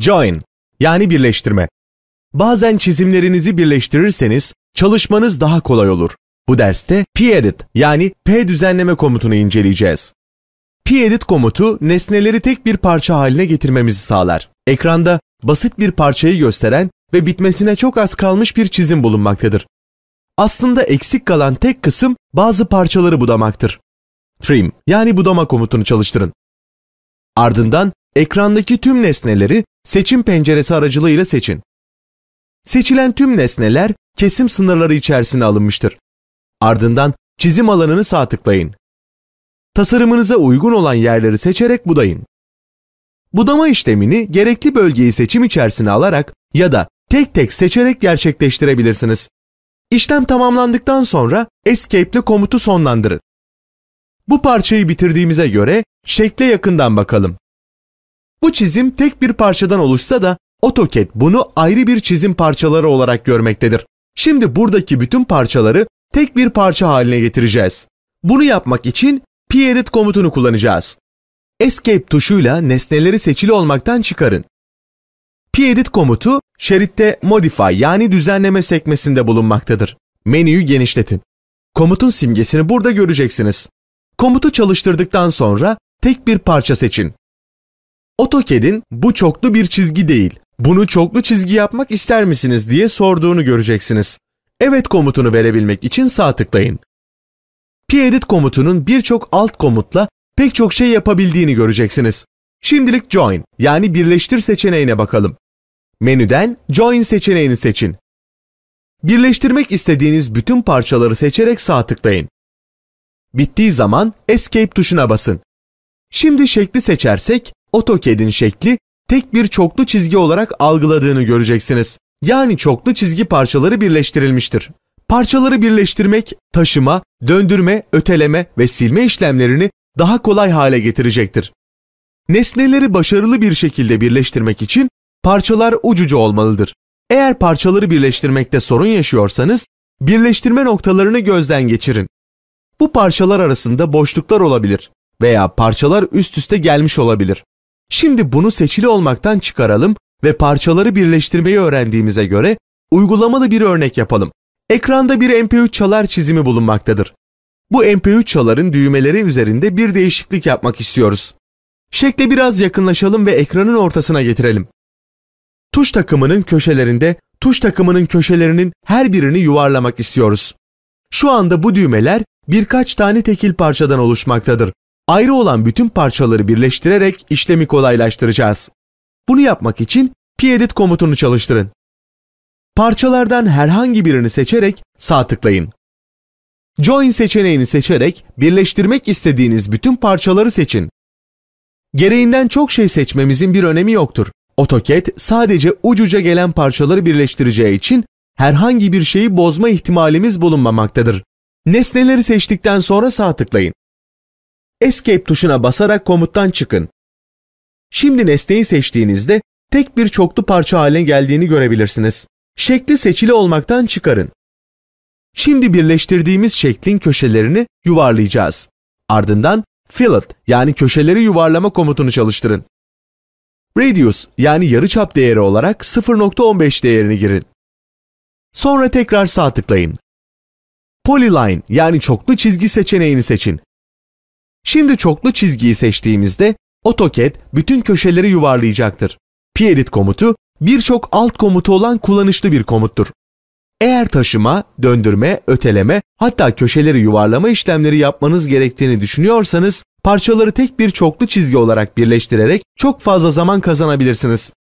Join yani birleştirme. Bazen çizimlerinizi birleştirirseniz çalışmanız daha kolay olur. Bu derste pedit yani p düzenleme komutunu inceleyeceğiz. Pedit komutu nesneleri tek bir parça haline getirmemizi sağlar. Ekranda basit bir parçayı gösteren ve bitmesine çok az kalmış bir çizim bulunmaktadır. Aslında eksik kalan tek kısım bazı parçaları budamaktır. Trim yani budama komutunu çalıştırın. Ardından Ekrandaki tüm nesneleri seçim penceresi aracılığıyla seçin. Seçilen tüm nesneler kesim sınırları içerisine alınmıştır. Ardından çizim alanını sağ tıklayın. Tasarımınıza uygun olan yerleri seçerek budayın. Budama işlemini gerekli bölgeyi seçim içerisine alarak ya da tek tek seçerek gerçekleştirebilirsiniz. İşlem tamamlandıktan sonra Escape'le komutu sonlandırın. Bu parçayı bitirdiğimize göre şekle yakından bakalım. Bu çizim tek bir parçadan oluşsa da AutoCAD bunu ayrı bir çizim parçaları olarak görmektedir. Şimdi buradaki bütün parçaları tek bir parça haline getireceğiz. Bunu yapmak için pedit komutunu kullanacağız. Escape tuşuyla nesneleri seçili olmaktan çıkarın. Pedit komutu şeritte Modify yani düzenleme sekmesinde bulunmaktadır. Menüyü genişletin. Komutun simgesini burada göreceksiniz. Komutu çalıştırdıktan sonra tek bir parça seçin. AutoCAD'in bu çoklu bir çizgi değil, bunu çoklu çizgi yapmak ister misiniz diye sorduğunu göreceksiniz. Evet komutunu verebilmek için sağ tıklayın. Edit komutunun birçok alt komutla pek çok şey yapabildiğini göreceksiniz. Şimdilik Join yani birleştir seçeneğine bakalım. Menüden Join seçeneğini seçin. Birleştirmek istediğiniz bütün parçaları seçerek sağ tıklayın. Bittiği zaman Escape tuşuna basın. Şimdi şekli seçersek AutoCAD'in şekli tek bir çoklu çizgi olarak algıladığını göreceksiniz. Yani çoklu çizgi parçaları birleştirilmiştir. Parçaları birleştirmek, taşıma, döndürme, öteleme ve silme işlemlerini daha kolay hale getirecektir. Nesneleri başarılı bir şekilde birleştirmek için parçalar ucucu olmalıdır. Eğer parçaları birleştirmekte sorun yaşıyorsanız, birleştirme noktalarını gözden geçirin. Bu parçalar arasında boşluklar olabilir veya parçalar üst üste gelmiş olabilir. Şimdi bunu seçili olmaktan çıkaralım ve parçaları birleştirmeyi öğrendiğimize göre uygulamalı bir örnek yapalım. Ekranda bir MP3 çalar çizimi bulunmaktadır. Bu MP3 çaların düğmeleri üzerinde bir değişiklik yapmak istiyoruz. Şekle biraz yakınlaşalım ve ekranın ortasına getirelim. Tuş takımının köşelerinde tuş takımının köşelerinin her birini yuvarlamak istiyoruz. Şu anda bu düğmeler birkaç tane tekil parçadan oluşmaktadır ayrı olan bütün parçaları birleştirerek işlemi kolaylaştıracağız. Bunu yapmak için pedit komutunu çalıştırın. Parçalardan herhangi birini seçerek sağ tıklayın. Join seçeneğini seçerek birleştirmek istediğiniz bütün parçaları seçin. Gereğinden çok şey seçmemizin bir önemi yoktur. AutoCAD sadece ucuca gelen parçaları birleştireceği için herhangi bir şeyi bozma ihtimalimiz bulunmamaktadır. Nesneleri seçtikten sonra sağ tıklayın. Escape tuşuna basarak komuttan çıkın. Şimdi nesneyi seçtiğinizde tek bir çoklu parça haline geldiğini görebilirsiniz. Şekli seçili olmaktan çıkarın. Şimdi birleştirdiğimiz şeklin köşelerini yuvarlayacağız. Ardından fillet yani köşeleri yuvarlama komutunu çalıştırın. Radius yani yarıçap değeri olarak 0.15 değerini girin. Sonra tekrar sağ tıklayın. Polyline yani çoklu çizgi seçeneğini seçin Şimdi çoklu çizgiyi seçtiğimizde AutoCAD bütün köşeleri yuvarlayacaktır. Piedit komutu birçok alt komutu olan kullanışlı bir komuttur. Eğer taşıma, döndürme, öteleme hatta köşeleri yuvarlama işlemleri yapmanız gerektiğini düşünüyorsanız parçaları tek bir çoklu çizgi olarak birleştirerek çok fazla zaman kazanabilirsiniz.